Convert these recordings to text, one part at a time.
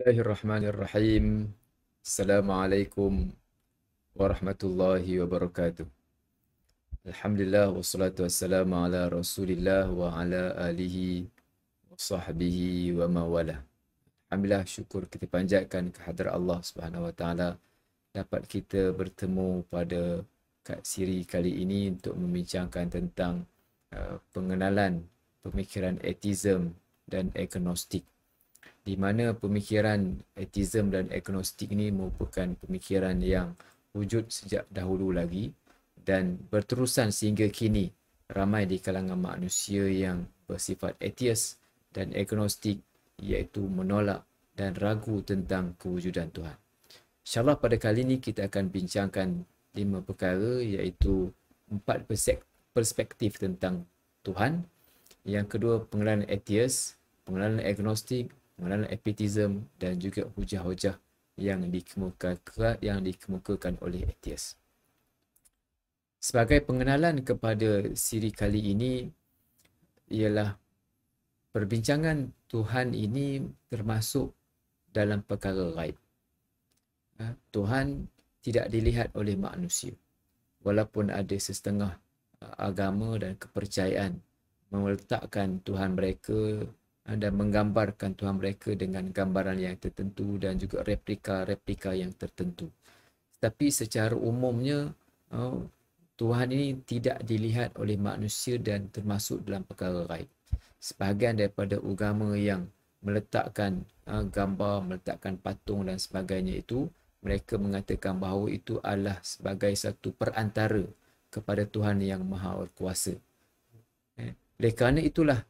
Bismillahirrahmanirrahim. Assalamualaikum warahmatullahi wabarakatuh. Alhamdulillah wassalatu wassalamu ala Rasulillah wa ala alihi wa sahbihi wa mawala. Alhamdulillah syukur kita panjatkan kehadiran Allah Subhanahu wa taala dapat kita bertemu pada kat siri kali ini untuk membincangkan tentang uh, pengenalan pemikiran etizm dan agnostik di mana pemikiran etizm dan agnostik ini merupakan pemikiran yang wujud sejak dahulu lagi dan berterusan sehingga kini ramai di kalangan manusia yang bersifat atheist dan agnostik iaitu menolak dan ragu tentang kewujudan Tuhan. InsyaAllah pada kali ini kita akan bincangkan lima perkara iaitu empat perspektif tentang Tuhan. Yang kedua pengenalan atheist, pengenalan agnostik, dalam epitism dan juga hujah-hujah yang dikemukakan yang dikemukakan oleh atheist. Sebagai pengenalan kepada siri kali ini ialah perbincangan Tuhan ini termasuk dalam perkara gaib. Ha, Tuhan tidak dilihat oleh manusia. Walaupun ada setengah ha, agama dan kepercayaan meletakkan Tuhan mereka Ah, dan menggambarkan Tuhan mereka dengan gambaran yang tertentu dan juga replika-replika yang tertentu. Tapi secara umumnya ah, Tuhan ini tidak dilihat oleh manusia dan termasuk dalam perkara raib. Sebahagian daripada agama yang meletakkan ah, gambar, meletakkan patung dan sebagainya itu, mereka mengatakan bahawa itu adalah sebagai satu perantara kepada Tuhan yang maha kuasa. Eh, oleh kerana itulah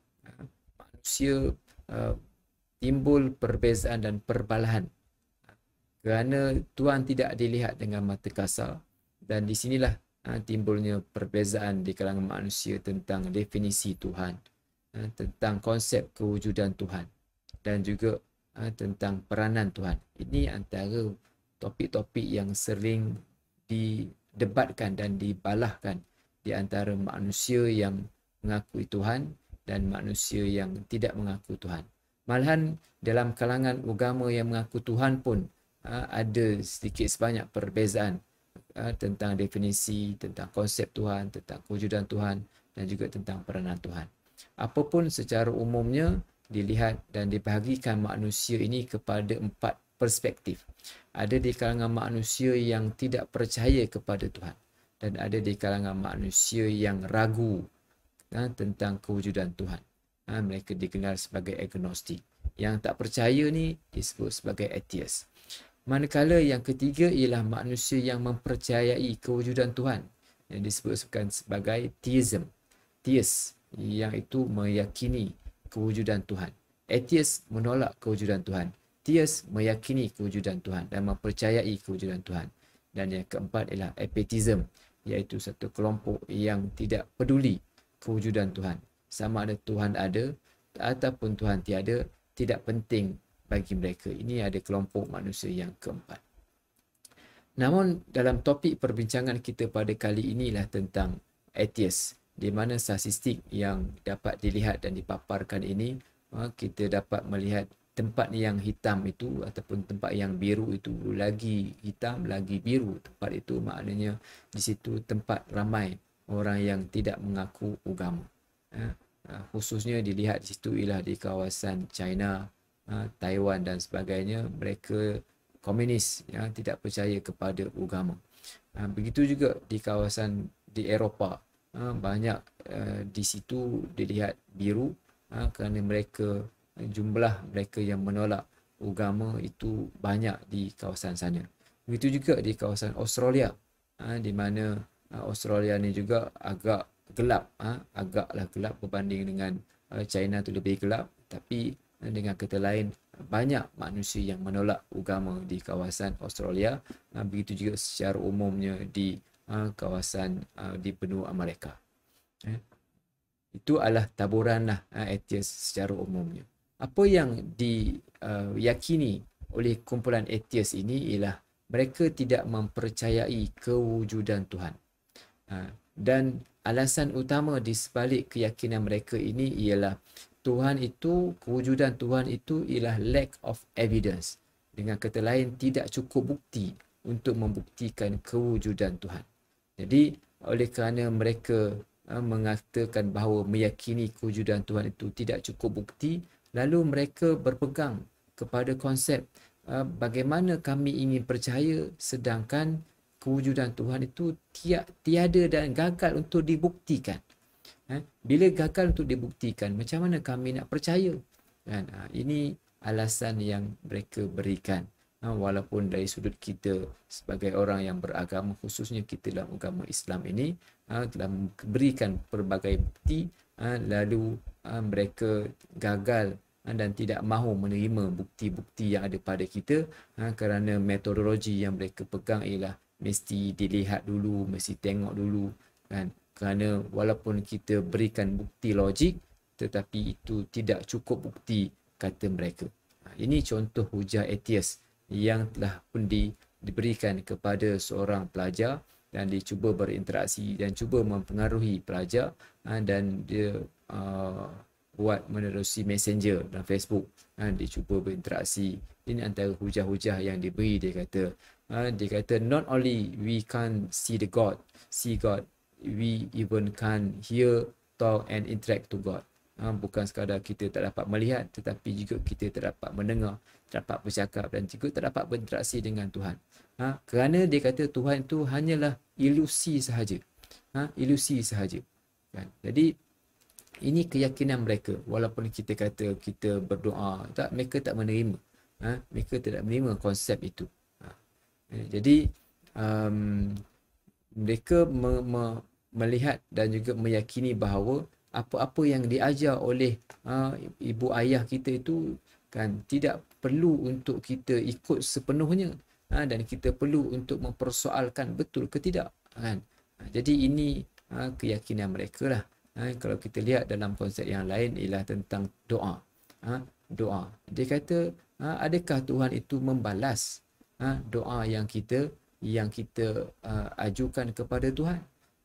manusia uh, timbul perbezaan dan perbalahan kerana Tuhan tidak dilihat dengan mata kasar dan di sinilah uh, timbulnya perbezaan di kalangan manusia tentang definisi Tuhan uh, tentang konsep kewujudan Tuhan dan juga uh, tentang peranan Tuhan ini antara topik-topik yang sering didebatkan dan dibalahkan di antara manusia yang mengakui Tuhan dan manusia yang tidak mengaku Tuhan. Malahan dalam kalangan agama yang mengaku Tuhan pun ha, ada sedikit sebanyak perbezaan ha, tentang definisi, tentang konsep Tuhan, tentang kewujudan Tuhan dan juga tentang peranan Tuhan. Apapun secara umumnya dilihat dan dibahagikan manusia ini kepada empat perspektif. Ada di kalangan manusia yang tidak percaya kepada Tuhan dan ada di kalangan manusia yang ragu ha, tentang kewujudan Tuhan. Ha, mereka dikenal sebagai agnostik. Yang tak percaya ni disebut sebagai atheist. Manakala yang ketiga ialah manusia yang mempercayai kewujudan Tuhan. Yang disebutkan sebagai theism. Theist yang itu meyakini kewujudan Tuhan. Atheist menolak kewujudan Tuhan. Theist meyakini kewujudan Tuhan dan mempercayai kewujudan Tuhan. Dan yang keempat ialah apatism, iaitu satu kelompok yang tidak peduli kewujudan Tuhan. Sama ada Tuhan ada ataupun Tuhan tiada, tidak penting bagi mereka. Ini ada kelompok manusia yang keempat. Namun dalam topik perbincangan kita pada kali inilah tentang atheist di mana statistik yang dapat dilihat dan dipaparkan ini eh, kita dapat melihat tempat yang hitam itu ataupun tempat yang biru itu lagi hitam lagi biru tempat itu maknanya di situ tempat ramai orang yang tidak mengaku agama. Ha? Ha, khususnya dilihat di situ ialah di kawasan China, ha, Taiwan dan sebagainya, mereka komunis, ya, tidak percaya kepada agama. Begitu juga di kawasan di Eropah, banyak di situ dilihat biru kerana mereka jumlah mereka yang menolak agama itu banyak di kawasan sana. Begitu juga di kawasan Australia di mana Ah, Australia ni juga agak gelap ah, agaklah gelap berbanding dengan ah, China tu lebih gelap tapi dengan kata lain banyak manusia yang menolak agama di kawasan Australia begitu juga secara umumnya di kawasan di benua Amerika eh, itu adalah taburanlah lah, atheis secara umumnya apa yang diyakini oleh kumpulan atheis ini ialah mereka tidak mempercayai kewujudan Tuhan Ha. Dan alasan utama di sebalik keyakinan mereka ini ialah Tuhan itu, kewujudan Tuhan itu ialah lack of evidence. Dengan kata lain, tidak cukup bukti untuk membuktikan kewujudan Tuhan. Jadi, oleh kerana mereka ha, mengatakan bahawa meyakini kewujudan Tuhan itu tidak cukup bukti, lalu mereka berpegang kepada konsep ha, bagaimana kami ingin percaya sedangkan kewujudan Tuhan itu tiada dan gagal untuk dibuktikan. Ha? Bila gagal untuk dibuktikan, macam mana kami nak percaya? Ha, ini alasan yang mereka berikan. Ha, walaupun dari sudut kita sebagai orang yang beragama, khususnya kita dalam agama Islam ini, telah memberikan pelbagai bukti, lalu mereka gagal dan tidak mahu menerima bukti-bukti yang ada pada kita kerana metodologi yang mereka pegang ialah mesti dilihat dulu, mesti tengok dulu kan. Kerana walaupun kita berikan bukti logik tetapi itu tidak cukup bukti kata mereka. Ha, ini contoh hujah atheist yang telah pun di, diberikan kepada seorang pelajar dan dicuba berinteraksi dan cuba mempengaruhi pelajar ha, dan dia uh, buat menerusi messenger dan Facebook dan dia berinteraksi ini antara hujah-hujah yang diberi dia kata Uh, dia kata, not only we can't see the God, see God, we even can't hear, talk and interact to God. Uh, bukan sekadar kita tak dapat melihat, tetapi juga kita tak dapat mendengar, tak dapat bercakap dan juga tak dapat berinteraksi dengan Tuhan. Uh, kerana dia kata Tuhan itu hanyalah ilusi sahaja. Uh, ilusi sahaja. Kan? Jadi, ini keyakinan mereka. Walaupun kita kata kita berdoa, tak, mereka tak menerima. Ha? Mereka tidak menerima konsep itu. Eh, jadi um, mereka me, me, melihat dan juga meyakini bahawa apa-apa yang diajar oleh uh, ibu ayah kita itu kan tidak perlu untuk kita ikut sepenuhnya uh, dan kita perlu untuk mempersoalkan betul ke tidak kan. Uh, jadi ini uh, keyakinan mereka lah. Uh, kalau kita lihat dalam konsep yang lain ialah tentang doa. Uh, doa. Dia kata uh, adakah Tuhan itu membalas ha, doa yang kita yang kita uh, ajukan kepada Tuhan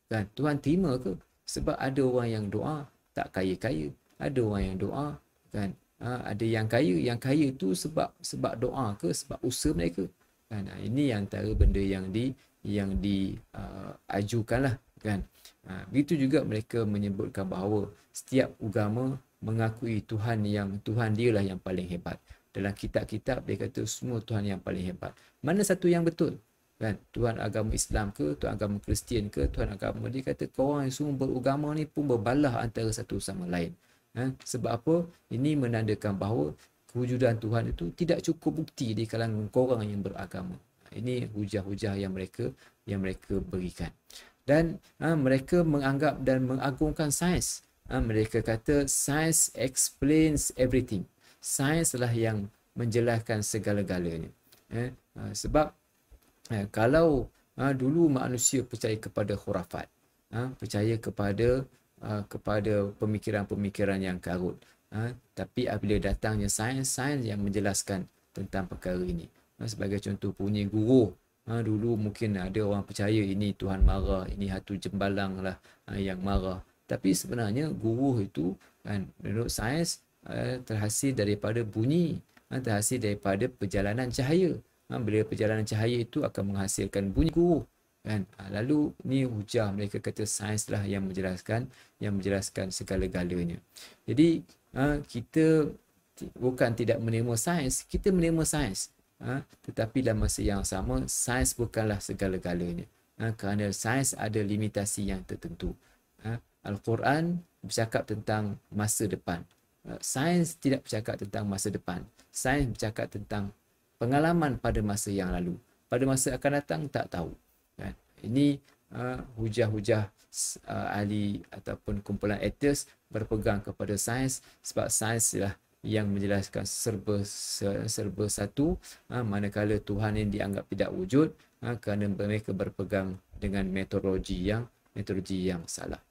kan Tuhan terima ke sebab ada orang yang doa tak kaya-kaya ada orang yang doa kan ha, ada yang kaya yang kaya tu sebab sebab doa ke sebab usaha mereka kan ha, ini yang antara benda yang di yang di uh, ajukanlah kan ha, begitu juga mereka menyebutkan bahawa setiap agama mengakui Tuhan yang Tuhan dialah yang paling hebat dalam kitab-kitab dia kata semua Tuhan yang paling hebat. Mana satu yang betul? Kan? Tuhan agama Islam ke? Tuhan agama Kristian ke? Tuhan agama dia kata korang yang semua beragama ni pun berbalah antara satu sama lain. Ha? Sebab apa? Ini menandakan bahawa kewujudan Tuhan itu tidak cukup bukti di kalangan korang yang beragama. Ha, ini hujah-hujah yang mereka yang mereka berikan. Dan ha, mereka menganggap dan mengagungkan sains. Ha, mereka kata sains explains everything sainslah yang menjelaskan segala-galanya. Eh, eh, sebab eh, kalau eh, dulu manusia percaya kepada khurafat, eh, percaya kepada eh, kepada pemikiran-pemikiran yang karut. Eh, tapi apabila datangnya sains, sains yang menjelaskan tentang perkara ini. Eh, sebagai contoh punya guru, eh, dulu mungkin ada orang percaya ini Tuhan marah, ini hatu jembalang lah eh, yang marah. Tapi sebenarnya guru itu kan menurut sains Eh, terhasil daripada bunyi, eh, terhasil daripada perjalanan cahaya. Eh, bila perjalanan cahaya itu akan menghasilkan bunyi guruh. Kan? Ah, lalu ni hujah mereka kata sains lah yang menjelaskan yang menjelaskan segala-galanya. Jadi kita bukan tidak menerima sains, kita menerima sains. tetapi dalam masa yang sama, sains bukanlah segala-galanya. kerana sains ada limitasi yang tertentu. Al-Quran bercakap tentang masa depan. Uh, sains tidak bercakap tentang masa depan. Sains bercakap tentang pengalaman pada masa yang lalu. Pada masa akan datang, tak tahu. Kan? Ini uh, hujah-hujah uh, ahli ataupun kumpulan etis berpegang kepada sains sebab sains ialah yang menjelaskan serba serba satu ha, manakala Tuhan yang dianggap tidak wujud ha, kerana mereka berpegang dengan metodologi yang metodologi yang salah.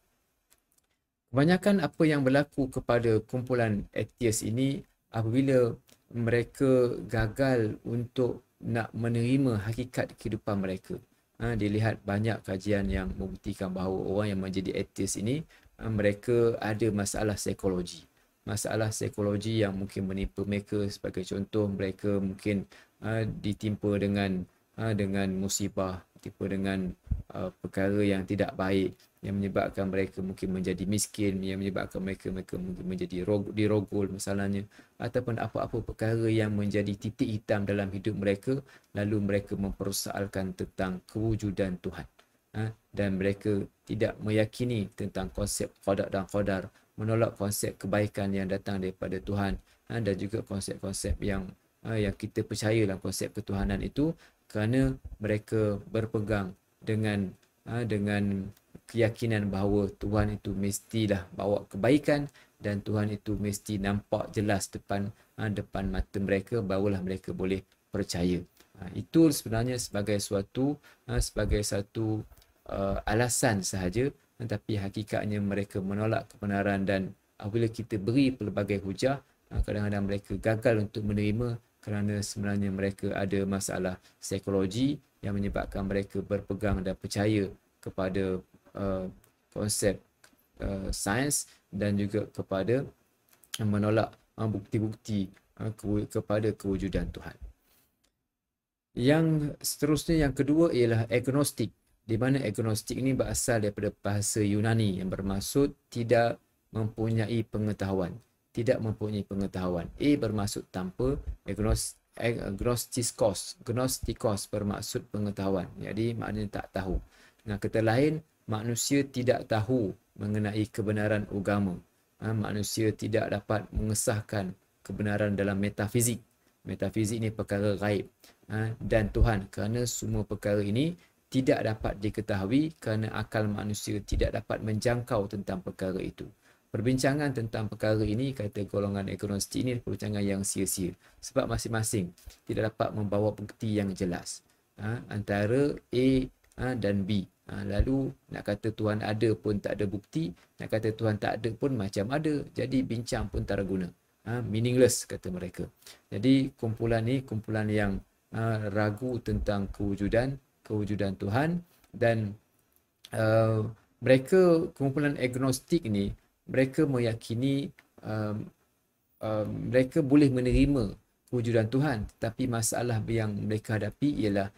Kebanyakan apa yang berlaku kepada kumpulan atheist ini apabila mereka gagal untuk nak menerima hakikat kehidupan mereka. Ha, dilihat banyak kajian yang membuktikan bahawa orang yang menjadi atheist ini ha, mereka ada masalah psikologi. Masalah psikologi yang mungkin menipu mereka sebagai contoh mereka mungkin ha, ditimpa dengan ha, dengan musibah, ditimpa dengan uh, perkara yang tidak baik yang menyebabkan mereka mungkin menjadi miskin, yang menyebabkan mereka mereka mungkin menjadi rog, dirogol misalnya ataupun apa-apa perkara yang menjadi titik hitam dalam hidup mereka lalu mereka mempersoalkan tentang kewujudan Tuhan. Ha? Dan mereka tidak meyakini tentang konsep qadar dan qadar, menolak konsep kebaikan yang datang daripada Tuhan ha? dan juga konsep-konsep yang ha, yang kita percaya dalam konsep ketuhanan itu kerana mereka berpegang dengan ha, dengan keyakinan bahawa Tuhan itu mestilah bawa kebaikan dan Tuhan itu mesti nampak jelas depan ha, depan mata mereka barulah mereka boleh percaya. Ha, itu sebenarnya sebagai suatu ha, sebagai satu uh, alasan sahaja tetapi ha, hakikatnya mereka menolak kebenaran dan apabila kita beri pelbagai hujah ha, kadang-kadang mereka gagal untuk menerima kerana sebenarnya mereka ada masalah psikologi yang menyebabkan mereka berpegang dan percaya kepada Uh, konsep uh, sains dan juga kepada menolak uh, bukti-bukti uh, kepada kewujudan Tuhan. Yang seterusnya yang kedua ialah agnostik. Di mana agnostik ini berasal daripada bahasa Yunani yang bermaksud tidak mempunyai pengetahuan, tidak mempunyai pengetahuan. A bermaksud tanpa agnostik agnostikos, agnostikos bermaksud pengetahuan. Jadi maknanya tak tahu. nah kata lain, manusia tidak tahu mengenai kebenaran agama. Ha, manusia tidak dapat mengesahkan kebenaran dalam metafizik. Metafizik ini perkara gaib. Ha, dan Tuhan kerana semua perkara ini tidak dapat diketahui kerana akal manusia tidak dapat menjangkau tentang perkara itu. Perbincangan tentang perkara ini kata golongan ekonomi ini perbincangan yang sia-sia sebab masing-masing tidak dapat membawa bukti yang jelas. Ha, antara A A dan B. Ha, lalu nak kata Tuhan ada pun tak ada bukti, nak kata Tuhan tak ada pun macam ada. Jadi bincang pun tak guna. Ha, meaningless kata mereka. Jadi kumpulan ni kumpulan yang ha, ragu tentang kewujudan kewujudan Tuhan dan uh, mereka kumpulan agnostik ni mereka meyakini um, um, mereka boleh menerima kewujudan Tuhan tetapi masalah yang mereka hadapi ialah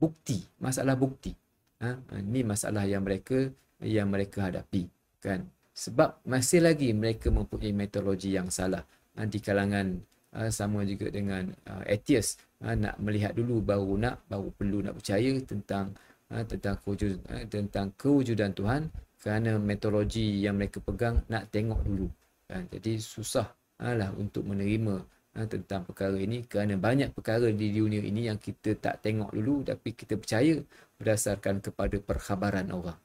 bukti masalah bukti ha? ini ha, masalah yang mereka yang mereka hadapi kan sebab masih lagi mereka mempunyai metodologi yang salah ha? di kalangan ha? sama juga dengan uh, ha, atheist ha? nak melihat dulu baru nak baru perlu nak percaya tentang ha? tentang kewujudan ha? tentang kewujudan Tuhan kerana metodologi yang mereka pegang nak tengok dulu kan jadi susah ha? lah untuk menerima ha, tentang perkara ini kerana banyak perkara di dunia ini yang kita tak tengok dulu tapi kita percaya berdasarkan kepada perkhabaran orang.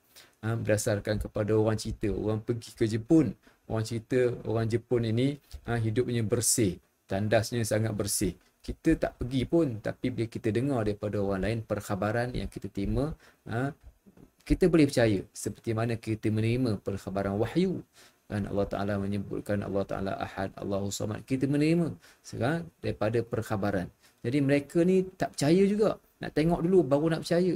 Ha, berdasarkan kepada orang cerita, orang pergi ke Jepun, orang cerita orang Jepun ini ha, hidupnya bersih, tandasnya sangat bersih. Kita tak pergi pun tapi bila kita dengar daripada orang lain perkhabaran yang kita terima, ha, kita boleh percaya seperti mana kita menerima perkhabaran wahyu dan Allah Ta'ala menyebutkan Allah Ta'ala Ahad, Allahu Samad. Kita menerima sekarang daripada perkhabaran. Jadi mereka ni tak percaya juga. Nak tengok dulu baru nak percaya.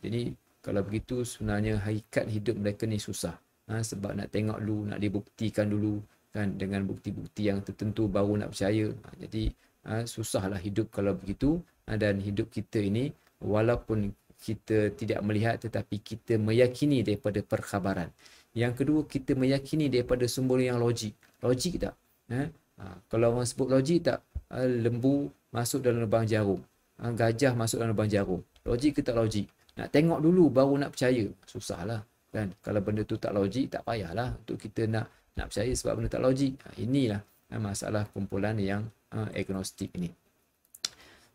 Jadi kalau begitu sebenarnya hakikat hidup mereka ni susah. Ha, sebab nak tengok dulu, nak dibuktikan dulu kan dengan bukti-bukti yang tertentu baru nak percaya. Ha, jadi ha, susahlah hidup kalau begitu. Ha, dan hidup kita ini walaupun kita tidak melihat tetapi kita meyakini daripada perkhabaran. Yang kedua, kita meyakini daripada sumber yang logik. Logik tak? Eh? Ha, kalau orang sebut logik tak? Ha, lembu masuk dalam lubang jarum. Ha, gajah masuk dalam lubang jarum. Logik ke tak logik? Nak tengok dulu baru nak percaya. Susahlah. Kan? Kalau benda tu tak logik, tak payahlah untuk kita nak nak percaya sebab benda tak logik. Ha, inilah ha, masalah kumpulan yang ha, agnostik ini.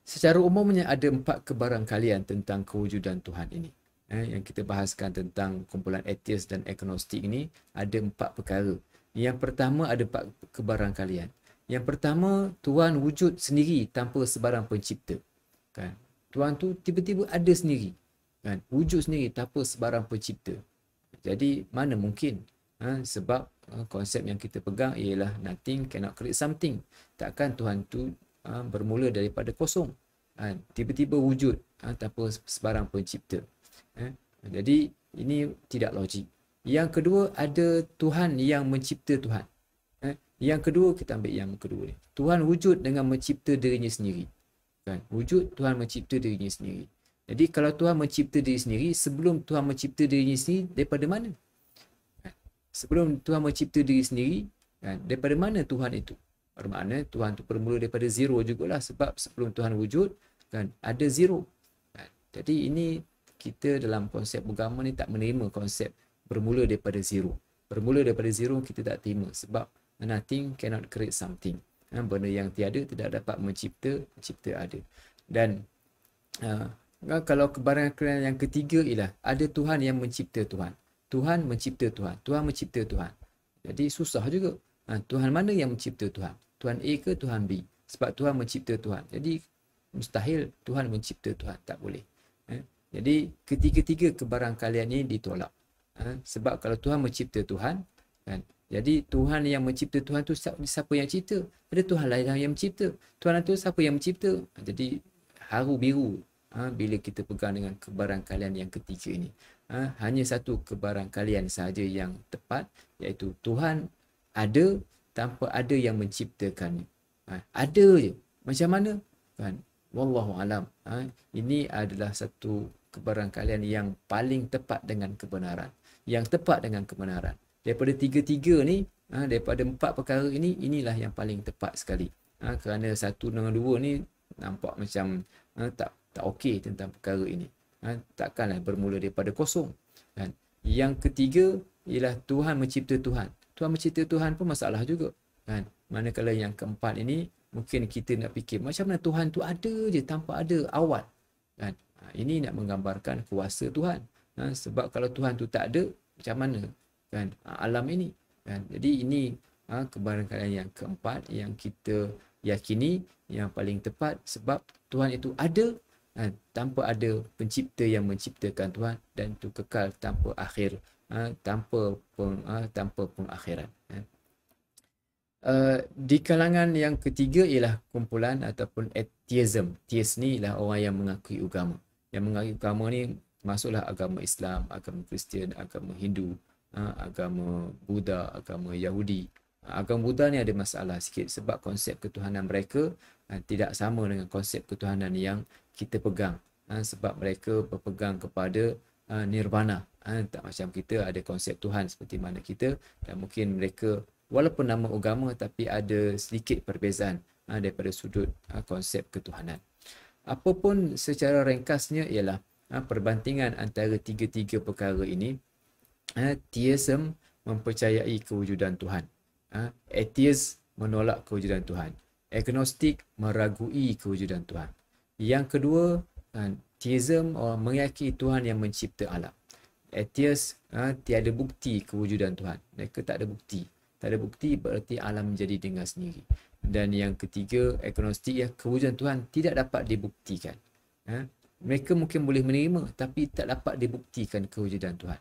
Secara umumnya ada empat kebarangkalian tentang kewujudan Tuhan ini eh, yang kita bahaskan tentang kumpulan atheist dan agnostik ini ada empat perkara. Yang pertama ada empat kebarangkalian. Yang pertama Tuhan wujud sendiri tanpa sebarang pencipta. Kan? Tuhan tu tiba-tiba ada sendiri. Kan? Wujud sendiri tanpa sebarang pencipta. Jadi mana mungkin? Ha? Sebab ha, konsep yang kita pegang ialah nothing cannot create something. Takkan Tuhan tu ha, bermula daripada kosong. Ha, tiba-tiba wujud ha, tanpa sebarang pencipta. Eh? Jadi ini tidak logik. Yang kedua ada Tuhan yang mencipta Tuhan. Eh? Yang kedua kita ambil yang kedua ni. Tuhan wujud dengan mencipta dirinya sendiri. Kan? Wujud Tuhan mencipta dirinya sendiri. Jadi kalau Tuhan mencipta diri sendiri, sebelum Tuhan mencipta diri sendiri daripada mana? Ha? Sebelum Tuhan mencipta diri sendiri, kan? daripada mana Tuhan itu? Bermakna Tuhan itu bermula daripada zero jugalah sebab sebelum Tuhan wujud kan ada zero. Kan? Jadi ini kita dalam konsep agama ni tak menerima konsep bermula daripada zero. Bermula daripada zero kita tak terima sebab nothing cannot create something. Ha, benda yang tiada tidak dapat mencipta, mencipta ada. Dan uh, kalau kebarangan yang ketiga ialah ada Tuhan yang mencipta Tuhan. Tuhan mencipta Tuhan. Tuhan mencipta Tuhan. Jadi susah juga. Ha, Tuhan mana yang mencipta Tuhan? Tuhan A ke Tuhan B? Sebab Tuhan mencipta Tuhan. Jadi mustahil Tuhan mencipta Tuhan. Tak boleh. Jadi ketiga-tiga kebarangkalian ini ditolak. Ha? Sebab kalau Tuhan mencipta Tuhan, kan? jadi Tuhan yang mencipta Tuhan tu siapa yang cipta? Ada Tuhan lain yang mencipta. Tuhan itu siapa yang mencipta? Ha, jadi haru biru ha? bila kita pegang dengan kebarangkalian yang ketiga ini. Ha? Hanya satu kebarangkalian sahaja yang tepat iaitu Tuhan ada tanpa ada yang menciptakan Ha? Ada je. Macam mana? Kan? Wallahu alam. Ha? Ini adalah satu kebarangkalian yang paling tepat dengan kebenaran. Yang tepat dengan kebenaran. Daripada tiga-tiga ni, ha, daripada empat perkara ini, inilah yang paling tepat sekali. Ha, kerana satu dengan dua ni nampak macam ha, tak tak okey tentang perkara ini. Ha, takkanlah bermula daripada kosong. Kan? Yang ketiga ialah Tuhan mencipta Tuhan. Tuhan mencipta Tuhan pun masalah juga. Kan? Manakala yang keempat ini, mungkin kita nak fikir macam mana Tuhan tu ada je tanpa ada awal. Kan? Ha, ini nak menggambarkan kuasa Tuhan. Ha, sebab kalau Tuhan tu tak ada, macam mana kan ha, alam ini? Kan? Jadi ini ha, kebarangkalian yang keempat yang kita yakini yang paling tepat sebab Tuhan itu ada ha, tanpa ada pencipta yang menciptakan Tuhan dan itu kekal tanpa akhir, ha, tanpa peng, ha, tanpa pengakhiran. Ha. Uh, di kalangan yang ketiga ialah kumpulan ataupun atheism. Theist ni ialah orang yang mengakui agama yang mengagih agama ni masuklah agama Islam, agama Kristian, agama Hindu, ha, agama Buddha, agama Yahudi. Ha, agama Buddha ni ada masalah sikit sebab konsep ketuhanan mereka ha, tidak sama dengan konsep ketuhanan yang kita pegang. Sebab mereka berpegang kepada nirvana. Tak macam kita ada konsep Tuhan seperti mana kita dan mungkin mereka walaupun nama agama tapi ada sedikit perbezaan daripada sudut konsep ketuhanan apa pun secara ringkasnya ialah uh, ha, perbantingan antara tiga-tiga perkara ini uh, ha, theism mempercayai kewujudan Tuhan uh, atheist menolak kewujudan Tuhan agnostik meragui kewujudan Tuhan yang kedua uh, theism uh, Tuhan yang mencipta alam atheist uh, tiada bukti kewujudan Tuhan mereka tak ada bukti tak ada bukti berarti alam menjadi dengan sendiri dan yang ketiga agnostik ya kewujudan Tuhan tidak dapat dibuktikan ha? mereka mungkin boleh menerima tapi tak dapat dibuktikan kewujudan Tuhan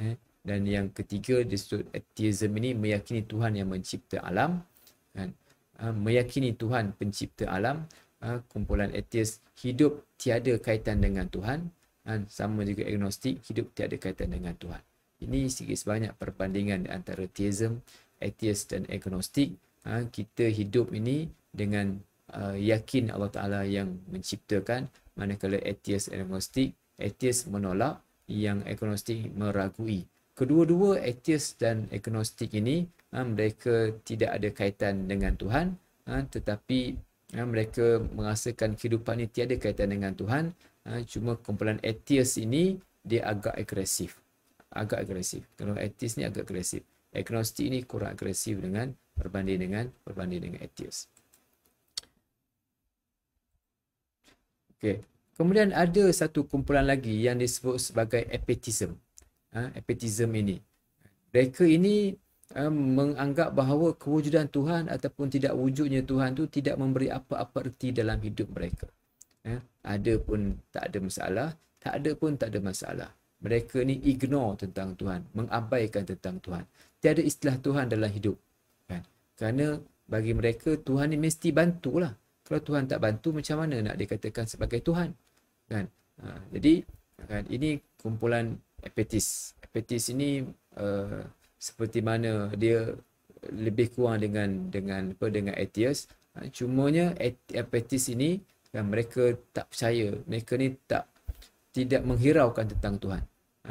ha? dan yang ketiga disebut atheism ini meyakini Tuhan yang mencipta alam kan ha? meyakini Tuhan pencipta alam ha? kumpulan ateis hidup tiada kaitan dengan Tuhan ha? sama juga agnostik hidup tiada kaitan dengan Tuhan ini sedikit sebanyak perbandingan antara theism atheist dan agnostik Ha, kita hidup ini dengan uh, yakin Allah Ta'ala yang menciptakan manakala atheist dan agnostic atheist menolak yang agnostik meragui kedua-dua atheist dan agnostik ini uh, mereka tidak ada kaitan dengan Tuhan uh, tetapi uh, mereka merasakan kehidupan ini tiada kaitan dengan Tuhan uh, cuma kumpulan atheist ini dia agak agresif agak agresif kalau atheist ni agak agresif agnostik ini kurang agresif dengan berbanding dengan berbanding dengan Etios. Okey. Kemudian ada satu kumpulan lagi yang disebut sebagai apatism. Ha, apatism ini. Mereka ini um, menganggap bahawa kewujudan Tuhan ataupun tidak wujudnya Tuhan itu tidak memberi apa-apa erti dalam hidup mereka. Ha, ada pun tak ada masalah, tak ada pun tak ada masalah. Mereka ini ignore tentang Tuhan, mengabaikan tentang Tuhan. Tiada istilah Tuhan dalam hidup kerana bagi mereka Tuhan ni mesti bantu lah. Kalau Tuhan tak bantu macam mana nak dikatakan sebagai Tuhan? Kan? Ha, jadi kan ini kumpulan apatis. Apatis ini uh, seperti mana dia lebih kurang dengan dengan apa dengan atheist. Ha, nya apatis ini kan mereka tak percaya. Mereka ni tak tidak menghiraukan tentang Tuhan.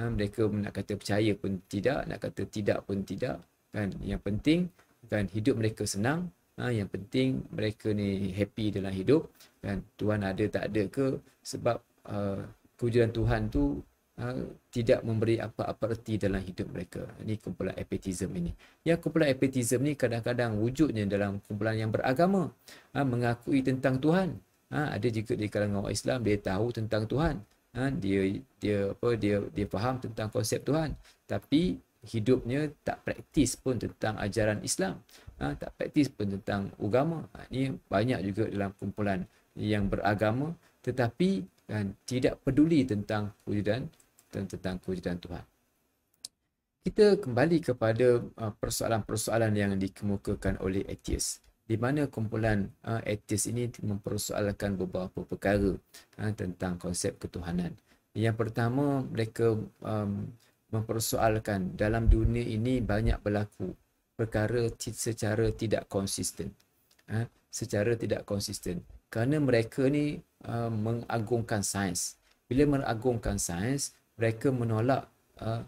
Ha, mereka nak kata percaya pun tidak, nak kata tidak pun tidak kan. Yang penting dan hidup mereka senang ha, yang penting mereka ni happy dalam hidup dan Tuhan ada tak ada ke sebab uh, ha, kewujudan Tuhan tu ha, tidak memberi apa-apa erti dalam hidup mereka ini kumpulan epitism ini ya kumpulan epitism ni kadang-kadang wujudnya dalam kumpulan yang beragama ha, mengakui tentang Tuhan ha, ada juga di kalangan orang Islam dia tahu tentang Tuhan ha, dia dia apa dia dia faham tentang konsep Tuhan tapi hidupnya tak praktis pun tentang ajaran Islam ha, tak praktis pun tentang agama ha, ini banyak juga dalam kumpulan yang beragama tetapi kan, tidak peduli tentang wujudan dan tentang kewujudan Tuhan kita kembali kepada ha, persoalan-persoalan yang dikemukakan oleh atheist di mana kumpulan uh, atheist ini mempersoalkan beberapa perkara uh, tentang konsep ketuhanan yang pertama mereka um, mempersoalkan dalam dunia ini banyak berlaku perkara secara tidak konsisten. Ha? Secara tidak konsisten. Kerana mereka ni uh, mengagungkan sains. Bila mengagungkan sains, mereka menolak uh,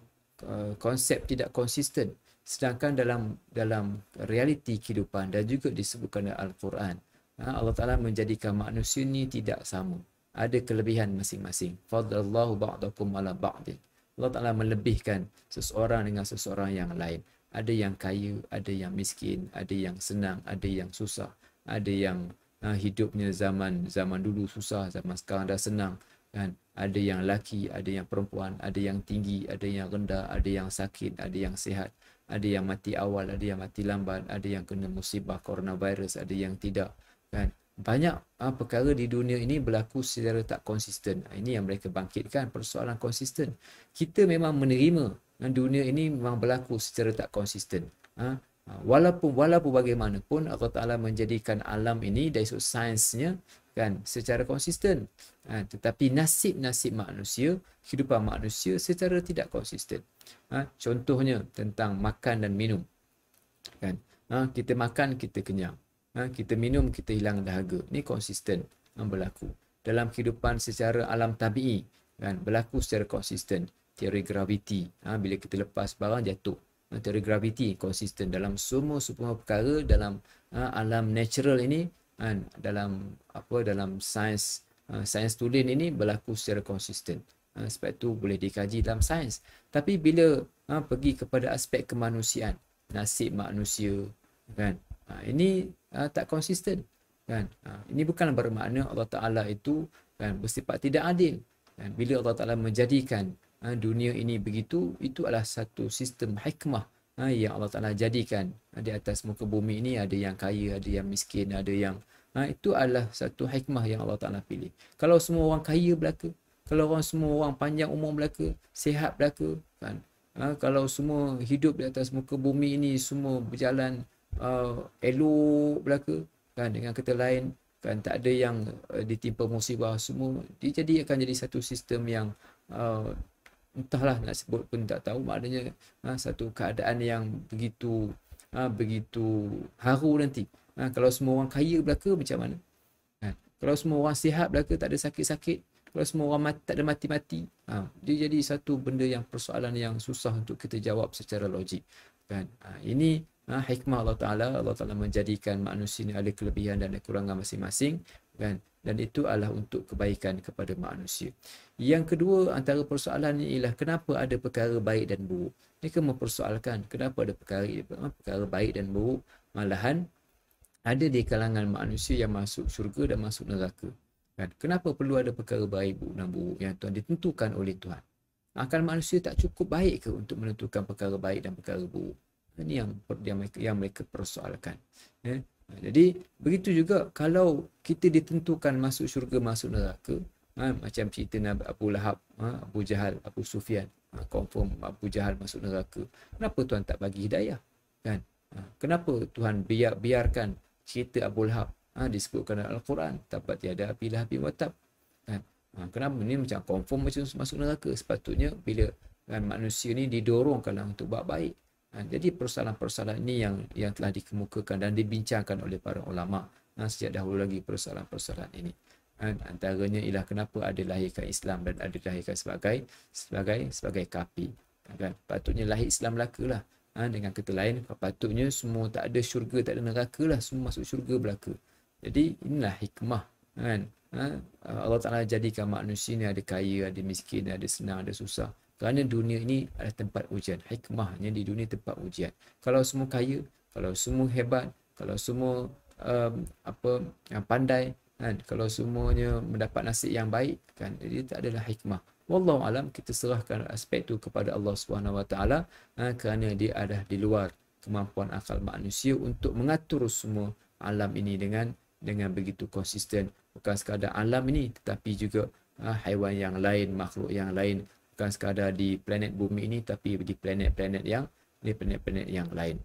uh, konsep tidak konsisten. Sedangkan dalam dalam realiti kehidupan dan juga disebutkan dalam Al-Quran, ha? Allah Ta'ala menjadikan manusia ni tidak sama. Ada kelebihan masing-masing. Fadlallahu ba'dakum ala ba'din. Allah Ta'ala melebihkan seseorang dengan seseorang yang lain. Ada yang kayu, ada yang miskin, ada yang senang, ada yang susah. Ada yang ha, hidupnya zaman zaman dulu susah, zaman sekarang dah senang. Kan? Ada yang laki, ada yang perempuan, ada yang tinggi, ada yang rendah, ada yang sakit, ada yang sihat. Ada yang mati awal, ada yang mati lambat, ada yang kena musibah coronavirus, ada yang tidak. Kan? banyak ha, perkara di dunia ini berlaku secara tak konsisten. Ah, ini yang mereka bangkitkan persoalan konsisten. Kita memang menerima dan dunia ini memang berlaku secara tak konsisten. Ha? walaupun walaupun bagaimanapun Allah Taala menjadikan alam ini dari sudut sainsnya kan secara konsisten. Ha, tetapi nasib-nasib manusia, kehidupan manusia secara tidak konsisten. Ha, contohnya tentang makan dan minum. Kan? Ha, kita makan kita kenyang ha, kita minum kita hilang dahaga ni konsisten yang berlaku dalam kehidupan secara alam tabii kan berlaku secara konsisten teori graviti ha, bila kita lepas barang jatuh ha, teori graviti konsisten dalam semua semua perkara dalam ha, alam natural ini kan dalam apa dalam sains ha, sains tulen ini berlaku secara konsisten ha, sebab tu boleh dikaji dalam sains tapi bila ha, pergi kepada aspek kemanusiaan nasib manusia kan ha, ini uh, tak konsisten kan uh, ini bukan bermakna Allah Taala itu kan bersifat tidak adil kan bila Allah Taala menjadikan uh, dunia ini begitu itu adalah satu sistem hikmah uh, yang Allah Taala jadikan uh, di atas muka bumi ini ada yang kaya ada yang miskin ada yang uh, itu adalah satu hikmah yang Allah Taala pilih kalau semua orang kaya belaka kalau orang semua orang panjang umur belaka sehat belaka kan Ha, kalau semua hidup di atas muka bumi ini semua berjalan uh, elok belaka kan dengan kata lain kan tak ada yang uh, ditimpa musibah semua dia jadi akan jadi satu sistem yang uh, entahlah nak sebut pun tak tahu maknanya uh, satu keadaan yang begitu uh, begitu haru nanti uh, kalau semua orang kaya belaka macam mana kan kalau semua orang sihat belaka tak ada sakit-sakit kalau semua orang mati, tak ada mati-mati uh, dia jadi satu benda yang persoalan yang susah untuk kita jawab secara logik kan uh, ini ha, hikmah Allah Ta'ala, Allah Ta'ala menjadikan manusia ini ada kelebihan dan kekurangan masing-masing kan? dan itu adalah untuk kebaikan kepada manusia. Yang kedua antara persoalan ini ialah kenapa ada perkara baik dan buruk. Mereka mempersoalkan kenapa ada perkara, perkara baik dan buruk malahan ada di kalangan manusia yang masuk syurga dan masuk neraka. Kan? Kenapa perlu ada perkara baik buruk dan buruk yang Tuhan ditentukan oleh Tuhan? Akan manusia tak cukup baik ke untuk menentukan perkara baik dan perkara buruk? Ini yang yang mereka, yang mereka persoalkan. Ya. Jadi begitu juga kalau kita ditentukan masuk syurga masuk neraka, ha, macam cerita Nabi Abu Lahab, ha, Abu Jahal, Abu Sufyan, ha, confirm Abu Jahal masuk neraka. Kenapa Tuhan tak bagi hidayah? Kan? Ha, kenapa Tuhan biar, biarkan cerita Abu Lahab ha, disebutkan dalam Al-Quran, tapat tiada api lahab watab. Kan? Ha, kenapa ini macam confirm macam masuk neraka? Sepatutnya bila kan, manusia ni didorongkan untuk buat baik. Ha, jadi persoalan-persoalan ini yang yang telah dikemukakan dan dibincangkan oleh para ulama ha, sejak dahulu lagi persoalan-persoalan ini. Ha, antaranya ialah kenapa ada lahirkan Islam dan ada lahirkan sebagai sebagai sebagai kapi. Ha, kan? Patutnya lahir Islam Melaka lah. Ha, dengan kata lain, patutnya semua tak ada syurga, tak ada neraka lah. Semua masuk syurga Melaka. Jadi inilah hikmah. Kan? Ha, Allah Ta'ala jadikan manusia ni ada kaya, ada miskin, ada senang, ada susah. Kerana dunia ini adalah tempat ujian. Hikmahnya di dunia tempat ujian. Kalau semua kaya, kalau semua hebat, kalau semua um, apa yang pandai, kan? kalau semuanya mendapat nasib yang baik, kan? jadi tak adalah hikmah. Wallahu alam kita serahkan aspek itu kepada Allah Subhanahu Wa Taala ha, kerana dia ada di luar kemampuan akal manusia untuk mengatur semua alam ini dengan dengan begitu konsisten bukan sekadar alam ini tetapi juga ha, haiwan yang lain makhluk yang lain bukan sekadar di planet bumi ini tapi di planet-planet yang di planet-planet yang lain.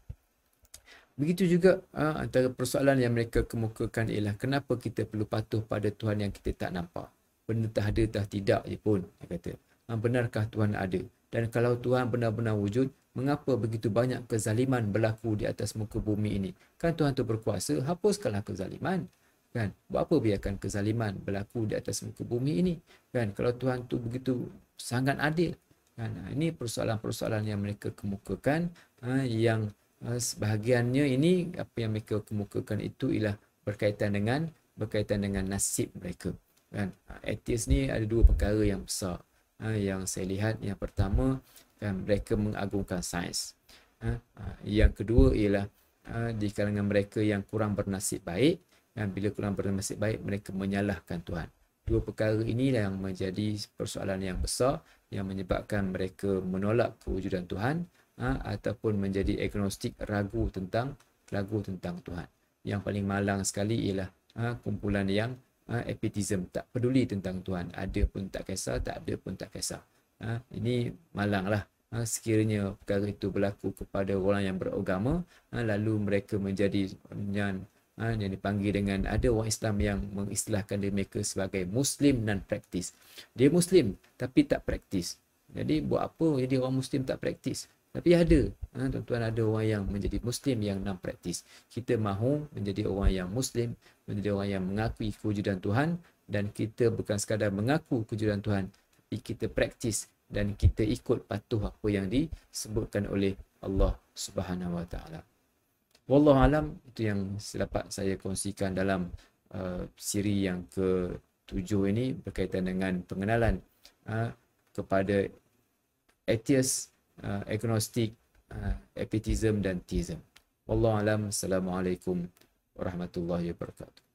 Begitu juga ah, antara persoalan yang mereka kemukakan ialah kenapa kita perlu patuh pada Tuhan yang kita tak nampak. Benda tak ada tak tidak je pun dia kata. Ah, benarkah Tuhan ada? Dan kalau Tuhan benar-benar wujud, mengapa begitu banyak kezaliman berlaku di atas muka bumi ini? Kan Tuhan tu berkuasa, hapuskanlah kezaliman. Kan? Buat apa biarkan kezaliman berlaku di atas muka bumi ini? Kan? Kalau Tuhan tu begitu sangat adil. Kan? Ha, ini persoalan-persoalan yang mereka kemukakan ha, yang ha, sebahagiannya ini apa yang mereka kemukakan itu ialah berkaitan dengan berkaitan dengan nasib mereka. Kan? Atheist ni ada dua perkara yang besar yang saya lihat. Yang pertama, kan, mereka mengagungkan sains. Yang kedua ialah di kalangan mereka yang kurang bernasib baik dan bila kurang bernasib baik mereka menyalahkan Tuhan dua perkara ini yang menjadi persoalan yang besar yang menyebabkan mereka menolak kewujudan Tuhan ha, ataupun menjadi agnostik ragu tentang ragu tentang Tuhan. Yang paling malang sekali ialah ha, kumpulan yang ha, epitism tak peduli tentang Tuhan. Ada pun tak kisah, tak ada pun tak kisah. Ha, ini malanglah ha, sekiranya perkara itu berlaku kepada orang yang beragama ha, lalu mereka menjadi menyan, Ha, yang dipanggil dengan ada orang Islam yang mengistilahkan diri mereka sebagai Muslim non praktis. Dia Muslim tapi tak praktis. Jadi buat apa jadi orang Muslim tak praktis? Tapi ada, ha, tuan-tuan ada orang yang menjadi Muslim yang non praktis. Kita mahu menjadi orang yang Muslim, menjadi orang yang mengakui kewujudan Tuhan dan kita bukan sekadar mengaku kewujudan Tuhan, tapi kita praktis dan kita ikut patuh apa yang disebutkan oleh Allah Subhanahu Wa Taala. Wallahu alam itu yang dapat saya kongsikan dalam uh, siri yang ke-7 ini berkaitan dengan pengenalan uh, kepada atheist, uh, agnostic, uh, apatheism dan teism. Wallahu alam. Assalamualaikum warahmatullahi wabarakatuh.